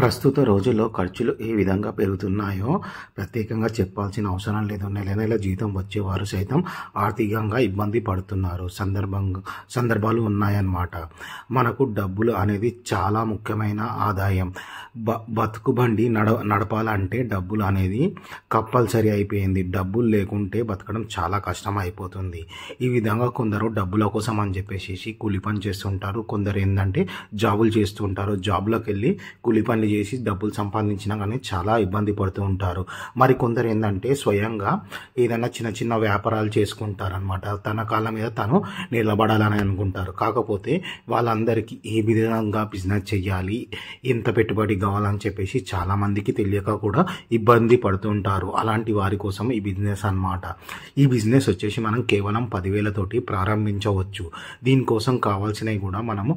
ప్రస్తుత రోజుల్లో ఖర్చులు ఏ విధంగా పెరుగుతున్నాయో ప్రత్యేకంగా చెప్పాల్సిన అవసరం లేదు నెల నెల జీతం వచ్చేవారు సైతం ఆర్థికంగా ఇబ్బంది పడుతున్నారు సందర్భంగా సందర్భాలు ఉన్నాయన్నమాట మనకు డబ్బులు అనేది చాలా ముఖ్యమైన ఆదాయం బ బతుకు బండి నడ నడపాలంటే డబ్బులు అనేది కంపల్సరీ అయిపోయింది డబ్బులు లేకుంటే బతకడం చాలా కష్టం అయిపోతుంది ఈ విధంగా కొందరు డబ్బుల కోసం అని చెప్పేసి కూలి పని చేస్తుంటారు కొందరు ఏంటంటే జాబులు చేస్తుంటారు జాబ్లోకి వెళ్ళి కూలి పని పనులు చేసి డబ్బులు సంపాదించినా కానీ చాలా ఇబ్బంది పడుతూ ఉంటారు మరి కొందరు ఏంటంటే స్వయంగా ఏదైనా చిన్న చిన్న వ్యాపారాలు చేసుకుంటారనమాట తన కాళ్ళ మీద తను నిలబడాలని అనుకుంటారు కాకపోతే వాళ్ళందరికీ ఏ విధంగా బిజినెస్ చేయాలి ఎంత పెట్టుబడి కావాలని చెప్పేసి చాలామందికి తెలియక కూడా ఇబ్బంది పడుతుంటారు అలాంటి వారి కోసం ఈ బిజినెస్ అనమాట ఈ బిజినెస్ వచ్చేసి మనం కేవలం పదివేలతోటి ప్రారంభించవచ్చు దీనికోసం కావాల్సినవి కూడా మనము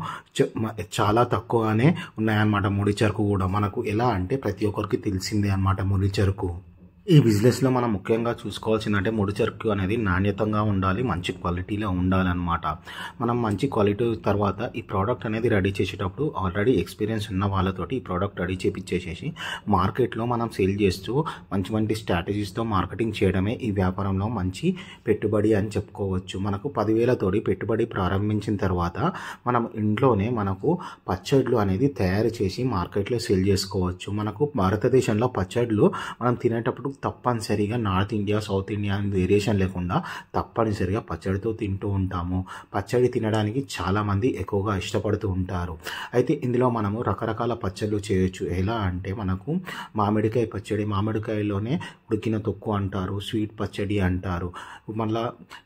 చాలా తక్కువగానే ఉన్నాయన్నమాట ముడి చెరుకు కూడా కూడా మనకు ఎలా అంటే ప్రతి ఒక్కరికి తెలిసిందే అనమాట మురి చెరుకు ఈ బిజినెస్లో మనం ముఖ్యంగా చూసుకోవాల్సిందంటే ముడి చెరుకు అనేది నాణ్యతంగా ఉండాలి మంచి క్వాలిటీలో ఉండాలన్నమాట మనం మంచి క్వాలిటీ తర్వాత ఈ ప్రోడక్ట్ అనేది రెడీ చేసేటప్పుడు ఆల్రెడీ ఎక్స్పీరియన్స్ ఉన్న వాళ్ళతోటి ఈ ప్రోడక్ట్ రెడీ చేపించేసేసి మార్కెట్లో మనం సేల్ చేస్తూ మంచి మంచి స్ట్రాటజీస్తో మార్కెటింగ్ చేయడమే ఈ వ్యాపారంలో మంచి పెట్టుబడి అని చెప్పుకోవచ్చు మనకు పదివేలతోటి పెట్టుబడి ప్రారంభించిన తర్వాత మనం ఇంట్లోనే మనకు పచ్చడ్లు అనేది తయారు చేసి మార్కెట్లో సేల్ చేసుకోవచ్చు మనకు భారతదేశంలో పచ్చడ్లు మనం తినేటప్పుడు తప్పనిసరిగా నార్త్ ఇండియా సౌత్ ఇండియా అని వేరియేషన్ లేకుండా తప్పనిసరిగా పచ్చడితో తింటూ ఉంటాము పచ్చడి తినడానికి చాలామంది ఎక్కువగా ఇష్టపడుతూ ఉంటారు అయితే ఇందులో మనము రకరకాల పచ్చళ్ళు చేయొచ్చు ఎలా అంటే మనకు మామిడికాయ పచ్చడి మామిడికాయలోనే ఉడికిన తొక్కు అంటారు స్వీట్ పచ్చడి అంటారు మళ్ళా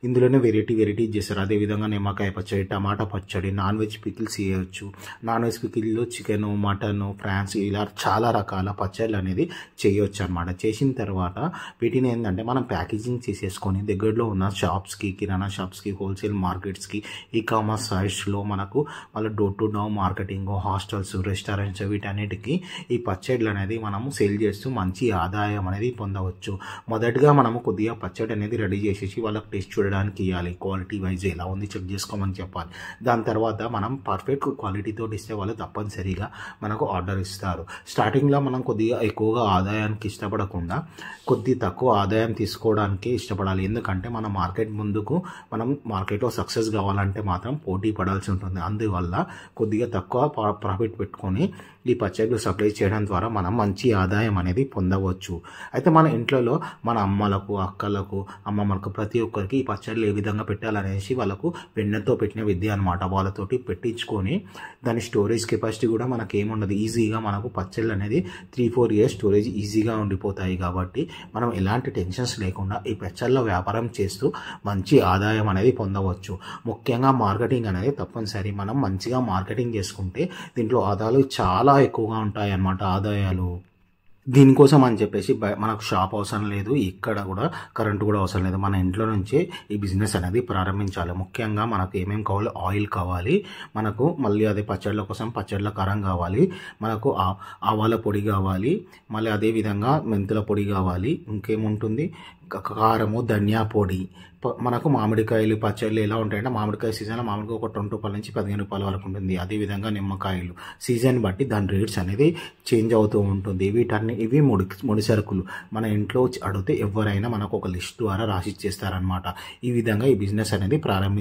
ఇందులోనే వెరైటీ వెరైటీ చేస్తారు అదేవిధంగా నిమ్మకాయ పచ్చడి టమాటా పచ్చడి నాన్ వెజ్ పికిల్స్ చేయొచ్చు నాన్ వెజ్ పికిల్లో చికెను మటను ఫ్రాన్స్ ఇలా చాలా రకాల పచ్చళ్ళు అనేది చేయొచ్చు అనమాట చేసిన తర్వాత అనమాట వీటిని ఏంటంటే మనం ప్యాకేజింగ్ చేసేసుకొని దగ్గరలో ఉన్న షాప్స్కి కిరాణా షాప్స్కి హోల్సేల్ మార్కెట్స్కి ఈ కామర్స్ సైట్స్లో మనకు మళ్ళీ door to door marketing hostels restaurants వీటన్నిటికీ ఈ పచ్చడిలు అనేది మనము సేల్ చేస్తూ మంచి ఆదాయం అనేది పొందవచ్చు మొదటగా మనము కొద్దిగా పచ్చడి అనేది రెడీ చేసేసి వాళ్ళకి టేస్ట్ చూడడానికి ఇవ్వాలి క్వాలిటీ వైజ్ ఎలా ఉంది చెక్ చేసుకోమని చెప్పాలి దాని తర్వాత మనం పర్ఫెక్ట్ క్వాలిటీతో ఇస్తే వాళ్ళు తప్పనిసరిగా మనకు ఆర్డర్ ఇస్తారు స్టార్టింగ్లో మనం కొద్దిగా ఎక్కువగా ఆదాయానికి ఇష్టపడకుండా కొద్ది తక్కువ ఆదాయం తీసుకోవడానికి ఇష్టపడాలి ఎందుకంటే మన మార్కెట్ ముందుకు మనం మార్కెట్లో సక్సెస్ కావాలంటే మాత్రం పోటీ పడాల్సి ఉంటుంది అందువల్ల కొద్దిగా తక్కువ ప్రాఫిట్ పెట్టుకొని ఈ పచ్చడి సప్లై చేయడం ద్వారా మనం మంచి ఆదాయం అనేది పొందవచ్చు అయితే మన ఇంట్లో మన అమ్మలకు అక్కలకు అమ్మమ్మలకు ప్రతి ఒక్కరికి ఈ పచ్చళ్ళు ఏ విధంగా పెట్టాలనేసి వాళ్ళకు వెన్నతో పెట్టిన విద్య అనమాట వాళ్ళతోటి పెట్టించుకొని దాని స్టోరేజ్ కెపాసిటీ కూడా మనకి ఏముండదు ఈజీగా మనకు పచ్చళ్ళు అనేది త్రీ ఫోర్ ఇయర్స్ స్టోరేజ్ ఈజీగా ఉండిపోతాయి కాబట్టి కాబట్టి మనం ఎలాంటి టెన్షన్స్ లేకుండా ఈ పెచ్చల్లో వ్యాపారం చేస్తూ మంచి ఆదాయం అనేది పొందవచ్చు ముఖ్యంగా మార్కెటింగ్ అనేది తప్పనిసరి మనం మంచిగా మార్కెటింగ్ చేసుకుంటే దీంట్లో ఆదాయాలు చాలా ఎక్కువగా ఉంటాయి అన్నమాట ఆదాయాలు దీనికోసం అని చెప్పేసి మనకు షాప్ అవసరం లేదు ఇక్కడ కూడా కరెంటు కూడా అవసరం లేదు మన ఇంట్లో నుంచే ఈ బిజినెస్ అనేది ప్రారంభించాలి ముఖ్యంగా మనకు ఏమేమి కావాలి ఆయిల్ కావాలి మనకు మళ్ళీ అదే పచ్చళ్ళ కోసం పచ్చళ్ళ కారం కావాలి మనకు ఆవాల పొడి కావాలి మళ్ళీ అదేవిధంగా మెంతుల పొడి కావాలి ఇంకేముంటుంది కారము ధనియా పొడి మనకు మామిడికాయలు పచ్చళ్ళు ఎలా ఉంటాయంటే మామిడికాయ సీజన్లో మామిడికాయ ఒక ట్వంటీ రూపాయల నుంచి పదిహేను రూపాయల వరకు ఉంటుంది అదేవిధంగా నిమ్మకాయలు సీజన్ బట్టి దాని రేట్స్ అనేది చేంజ్ అవుతూ ఉంటుంది వీటన్ని కానీ ఇవి ముడి ముడి సరుకులు మన ఇంట్లో అడిగితే ఎవరైనా మనకు ఒక లిస్ట్ ద్వారా రాసి ఈ విధంగా ఈ బిజినెస్ అనేది ప్రారంభి